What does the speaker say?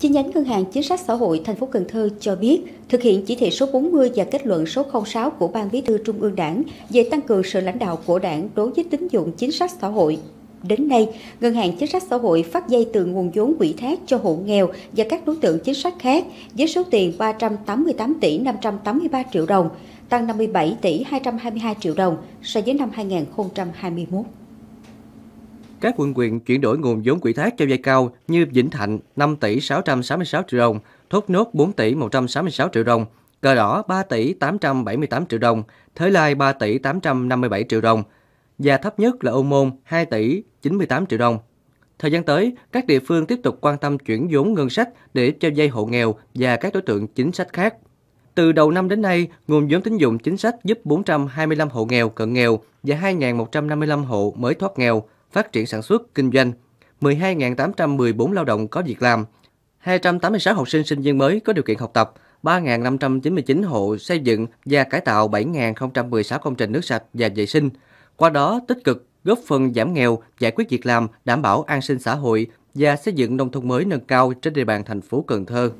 Chi nhánh Ngân hàng Chính sách Xã hội thành phố Cần Thơ cho biết, thực hiện chỉ thị số 40 và kết luận số 06 của Ban Bí thư Trung ương Đảng về tăng cường sự lãnh đạo của Đảng đối với tín dụng chính sách xã hội. Đến nay, Ngân hàng Chính sách Xã hội phát dây từ nguồn vốn quỹ thác cho hộ nghèo và các đối tượng chính sách khác với số tiền 388 tỷ 583 triệu đồng, tăng 57 tỷ 222 triệu đồng so với năm 2021. Các quận quyện chuyển đổi nguồn vốn quỹ thác cho vay cao như Vĩnh Thạnh 5 tỷ 666 triệu đồng, Thốt Nốt 4 tỷ 166 triệu đồng, Cờ Đỏ 3 tỷ 878 triệu đồng, Thới Lai 3 tỷ 857 triệu đồng và thấp nhất là Ô Môn 2 tỷ 98 triệu đồng. Thời gian tới, các địa phương tiếp tục quan tâm chuyển vốn ngân sách để cho dây hộ nghèo và các đối tượng chính sách khác. Từ đầu năm đến nay, nguồn vốn tín dụng chính sách giúp 425 hộ nghèo cận nghèo và 2.155 hộ mới thoát nghèo phát triển sản xuất, kinh doanh, 12.814 lao động có việc làm, 286 học sinh sinh viên mới có điều kiện học tập, 3.599 hộ xây dựng và cải tạo 7.016 công trình nước sạch và vệ sinh. Qua đó tích cực góp phần giảm nghèo, giải quyết việc làm, đảm bảo an sinh xã hội và xây dựng nông thôn mới nâng cao trên địa bàn thành phố Cần Thơ.